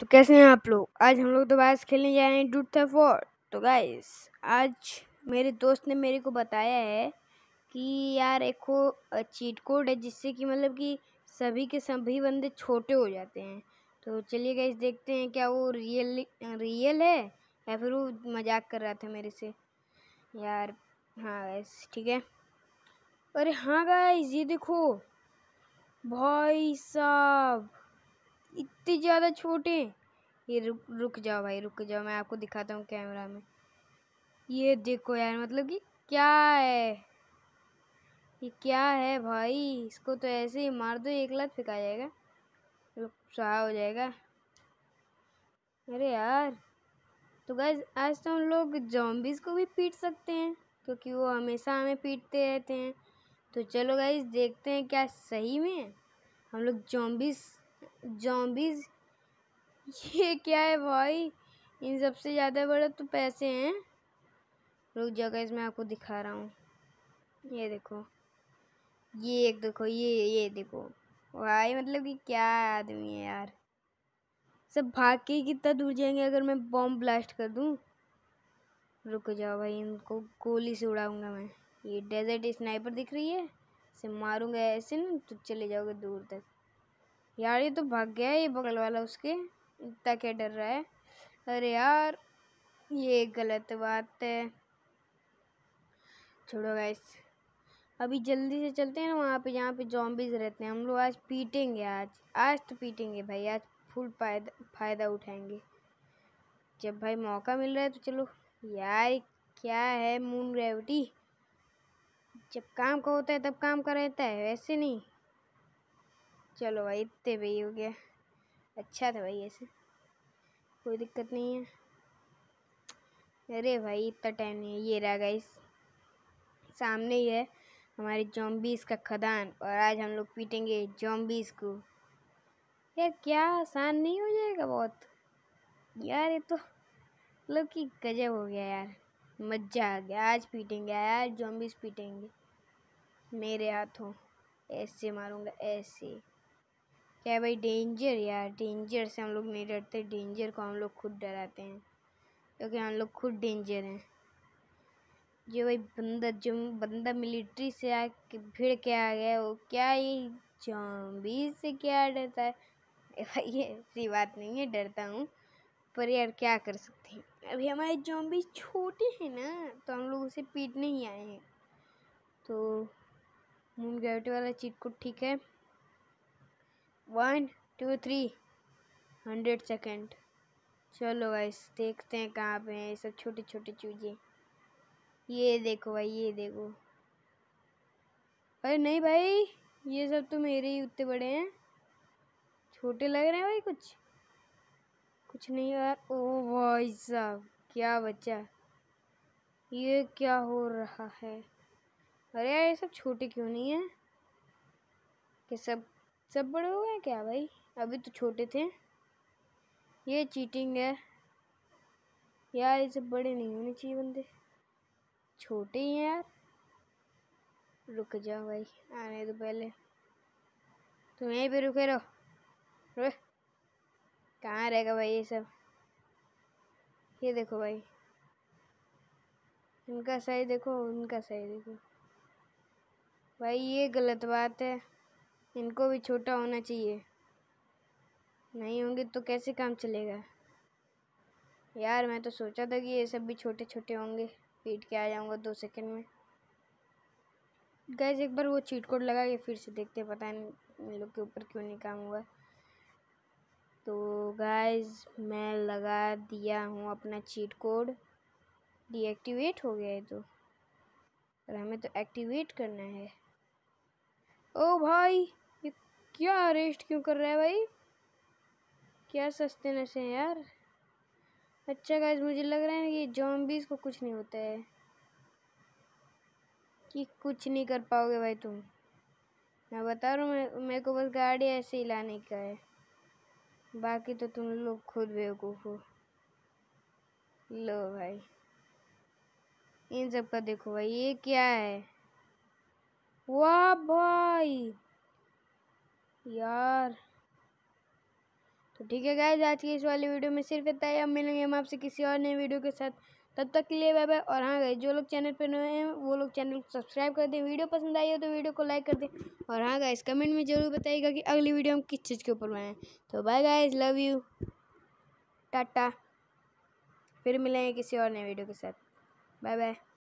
तो कैसे हैं आप लोग आज हम लोग दोबारा से खेलने जा रहे हैं डूट था फोर तो गाइस आज मेरे दोस्त ने मेरे को बताया है कि यार एक को चीट कोड है जिससे कि मतलब कि सभी के सभी बंदे छोटे हो जाते हैं तो चलिए गाइस देखते हैं क्या वो रियल रियल है या फिर वो मजाक कर रहा था मेरे से यार हाँ गाइस ठीक है अरे हाँ गाइस ये देखो भाई साहब इतने ज़्यादा छोटे ये रुक रुक जाओ भाई रुक जाओ मैं आपको दिखाता हूँ कैमरा में ये देखो यार मतलब कि क्या है ये क्या है भाई इसको तो ऐसे ही मार दो एक लाख फेंका जाएगा सहा हो जाएगा अरे यार तो गैस आज तो हम लोग जॉम्बिस को भी पीट सकते हैं क्योंकि वो हमेशा हमें पीटते रहते हैं तो चलो गाइज देखते हैं क्या सही में हम लोग जॉम्बिस जॉम्बीज ये क्या है भाई इन सबसे ज़्यादा बड़ा तो पैसे हैं रुक जाओ गाइस मैं आपको दिखा रहा हूँ ये देखो ये एक देखो ये ये देखो भाई मतलब कि क्या आदमी है यार सब भाग के कितना दूर जाएंगे अगर मैं बॉम्ब ब्लास्ट कर दूँ रुक जाओ भाई इनको गोली से उड़ाऊँगा मैं ये डेजर्ट स्नाइपर दिख रही है इसे मारूँगा ऐसे ना तो चले जाओगे दूर तक यार ये तो भाग गया है ये बगल वाला उसके इतना क्या डर रहा है अरे यार ये गलत बात है छोड़ो गाइस अभी जल्दी से चलते हैं ना वहाँ पे जहाँ पे जॉम्बीज रहते हैं हम लोग आज पीटेंगे आज आज तो पीटेंगे भाई आज फुल फायदा फ़ायदा उठाएंगे जब भाई मौका मिल रहा है तो चलो यार क्या है मून ग्रेविटी जब काम का होता है तब काम का रहता है वैसे नहीं चलो भाई इतने पे हो गया अच्छा था भाई ऐसे कोई दिक्कत नहीं है अरे भाई इतना टाइम नहीं है ये रहा गाइस सामने ही है हमारे जॉम्बीज का खदान और आज हम लोग पीटेंगे जॉम्बीज को यार क्या आसान नहीं हो जाएगा बहुत यार ये तो मतलब कि गजब हो गया यार मज़ा आ गया आज पीटेंगे यार जॉम्बीज पीटेंगे मेरे हाथों ऐसे मारूंगा ऐसे क्या भाई डेंजर यार डेंजर से हम लोग नहीं डरते डेंजर को हम लोग खुद डराते हैं क्योंकि हम लोग खुद डेंजर हैं जो भाई बंदा जो बंदा मिलिट्री से आ के भिड़ के आ गया वो क्या ये जॉम्बी से क्या डरता है भाई ये ऐसी बात नहीं है डरता हूँ पर यार क्या कर सकते हैं अभी हमारे जॉम्बी छोटे हैं ना तो हम लोग उसे पीटने ही आए हैं तो मून ग्रेविटी वाला चीट को ठीक है one two three hundred second चलो गाइस देखते हैं कहाँ पे हैं ये सब छोटे छोटे चूजे ये देखो भाई ये देखो अरे नहीं भाई ये सब तो मेरे ही उतने बड़े हैं छोटे लग रहे हैं भाई कुछ कुछ नहीं यार ओ भाई साहब क्या बच्चा ये क्या हो रहा है अरे यार ये सब छोटे क्यों नहीं है कि सब सब बड़े हो गए क्या भाई अभी तो छोटे थे ये चीटिंग है यार ये सब बड़े नहीं होने चाहिए बंदे छोटे ही हैं यार रुक जाओ भाई आने तो पहले तुम यहीं पे रुके रहो कहाँ रहेगा भाई ये सब ये देखो भाई इनका सही देखो उनका सही देखो भाई ये गलत बात है इनको भी छोटा होना चाहिए नहीं होंगे तो कैसे काम चलेगा यार मैं तो सोचा था कि ये सब भी छोटे छोटे होंगे पीट के आ जाऊंगा दो सेकंड में गैस एक बार वो चीट कोड लगा के फिर से देखते पता नहीं इन लोग के ऊपर क्यों नहीं काम हुआ तो गैस मैं लगा दिया हूँ अपना चीट कोड डीएक्टिवेट हो गया है तो पर हमें तो एक्टिवेट करना है ओ भाई क्या अरेस्ट क्यों कर रहा है भाई क्या सस्ते नशे हैं यार अच्छा गाइज मुझे लग रहा है ना कि जॉम्बीज को कुछ नहीं होता है कि कुछ नहीं कर पाओगे भाई तुम मैं बता रहा हूँ मेरे को बस गाड़ी ऐसे ही लाने का है बाकी तो तुम लोग खुद बेवकूफ़ हो लो भाई इन सब का देखो भाई ये क्या है वाह भाई यार तो ठीक है गाइज आज की इस वाली वीडियो में सिर्फ इतना ही अब मिलेंगे हम आपसे किसी और नए वीडियो के साथ तब तक के लिए बाय बाय और हाँ गए जो लोग चैनल पर नए हैं वो लोग चैनल को सब्सक्राइब कर दें वीडियो पसंद आई हो तो वीडियो को लाइक कर दें और हाँ गाइज कमेंट में जरूर बताइएगा कि अगली वीडियो हम किस चीज़ के ऊपर बनाएं तो bye guys love you tata फिर मिलेंगे किसी और नए वीडियो के साथ बाय बाय